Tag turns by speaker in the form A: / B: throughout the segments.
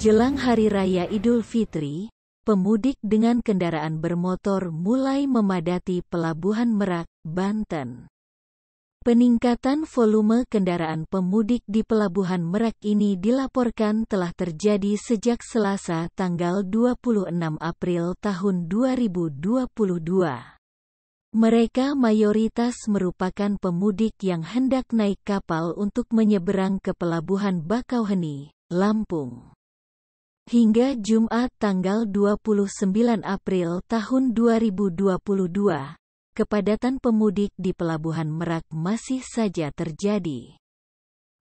A: Jelang Hari Raya Idul Fitri, pemudik dengan kendaraan bermotor mulai memadati Pelabuhan Merak, Banten. Peningkatan volume kendaraan pemudik di Pelabuhan Merak ini dilaporkan telah terjadi sejak Selasa tanggal 26 April tahun 2022. Mereka mayoritas merupakan pemudik yang hendak naik kapal untuk menyeberang ke Pelabuhan Bakauheni, Lampung. Hingga Jumat tanggal 29 April tahun 2022, kepadatan pemudik di Pelabuhan Merak masih saja terjadi.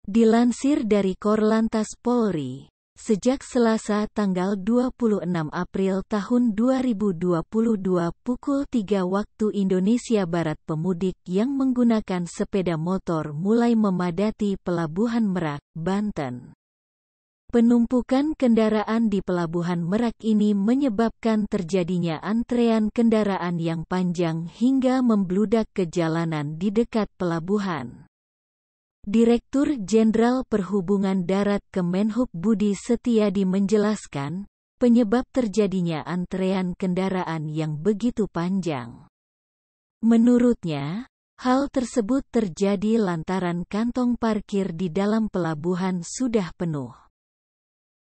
A: Dilansir dari Korlantas Polri, Sejak Selasa tanggal 26 April tahun 2022 pukul 3 waktu Indonesia Barat pemudik yang menggunakan sepeda motor mulai memadati Pelabuhan Merak, Banten. Penumpukan kendaraan di Pelabuhan Merak ini menyebabkan terjadinya antrean kendaraan yang panjang hingga membludak ke jalanan di dekat pelabuhan. Direktur Jenderal Perhubungan Darat Kemenhub Budi Setiadi menjelaskan, penyebab terjadinya antrean kendaraan yang begitu panjang. Menurutnya, hal tersebut terjadi lantaran kantong parkir di dalam pelabuhan sudah penuh.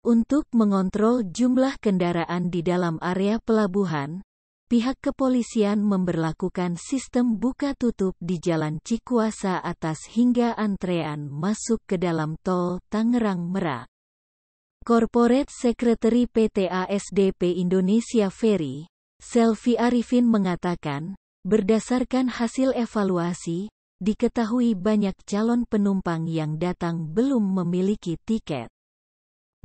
A: Untuk mengontrol jumlah kendaraan di dalam area pelabuhan, pihak kepolisian memberlakukan sistem buka tutup di Jalan Cikuasa atas hingga antrean masuk ke dalam tol Tangerang Merak. Corporate Secretary PT ASDP Indonesia Ferry, Selvi Arifin mengatakan, berdasarkan hasil evaluasi, diketahui banyak calon penumpang yang datang belum memiliki tiket.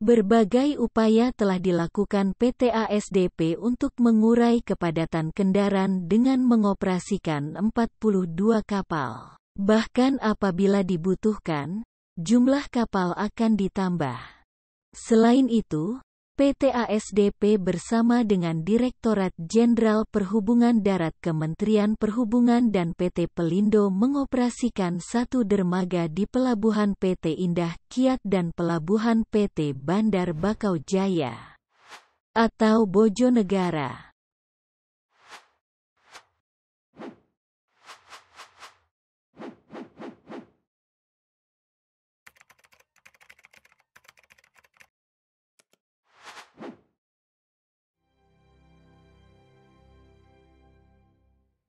A: Berbagai upaya telah dilakukan PT ASDP untuk mengurai kepadatan kendaraan dengan mengoperasikan 42 kapal. Bahkan apabila dibutuhkan, jumlah kapal akan ditambah. Selain itu, PT ASDP bersama dengan Direktorat Jenderal Perhubungan Darat Kementerian Perhubungan dan PT Pelindo mengoperasikan satu dermaga di Pelabuhan PT Indah Kiat dan Pelabuhan PT Bandar Bakau Jaya atau Bojonegara.